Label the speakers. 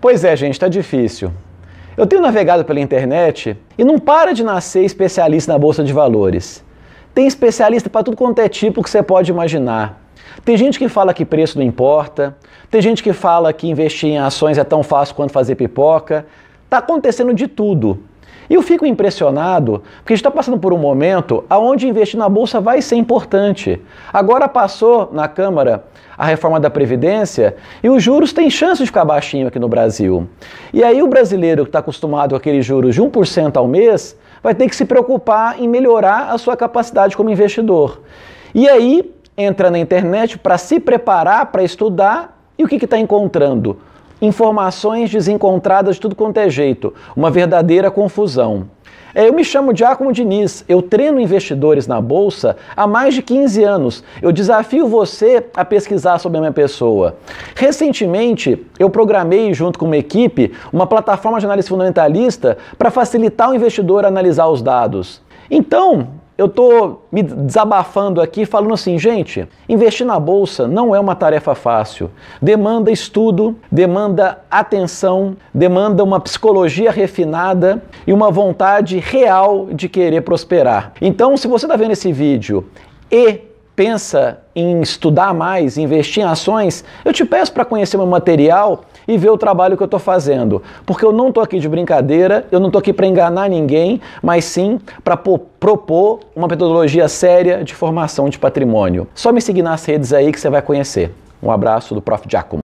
Speaker 1: Pois é, gente, está difícil. Eu tenho navegado pela internet e não para de nascer especialista na bolsa de valores. Tem especialista para tudo quanto é tipo que você pode imaginar. Tem gente que fala que preço não importa, tem gente que fala que investir em ações é tão fácil quanto fazer pipoca. Tá acontecendo de tudo. E eu fico impressionado, porque a gente está passando por um momento onde investir na Bolsa vai ser importante. Agora passou na Câmara a reforma da Previdência e os juros têm chance de ficar baixinho aqui no Brasil. E aí o brasileiro que está acostumado com aqueles juros de 1% ao mês vai ter que se preocupar em melhorar a sua capacidade como investidor. E aí entra na internet para se preparar, para estudar, e o que está encontrando? informações desencontradas de tudo quanto é jeito, uma verdadeira confusão. É, eu me chamo Diácono Diniz, eu treino investidores na Bolsa há mais de 15 anos. Eu desafio você a pesquisar sobre a minha pessoa. Recentemente, eu programei, junto com uma equipe, uma plataforma de análise fundamentalista para facilitar o investidor a analisar os dados. Então, eu estou me desabafando aqui falando assim, gente, investir na bolsa não é uma tarefa fácil. Demanda estudo, demanda atenção, demanda uma psicologia refinada e uma vontade real de querer prosperar. Então, se você está vendo esse vídeo e pensa em estudar mais, investir em ações, eu te peço para conhecer meu material e ver o trabalho que eu estou fazendo. Porque eu não estou aqui de brincadeira, eu não estou aqui para enganar ninguém, mas sim para propor uma metodologia séria de formação de patrimônio. Só me seguir nas redes aí que você vai conhecer. Um abraço do Prof. Giacomo.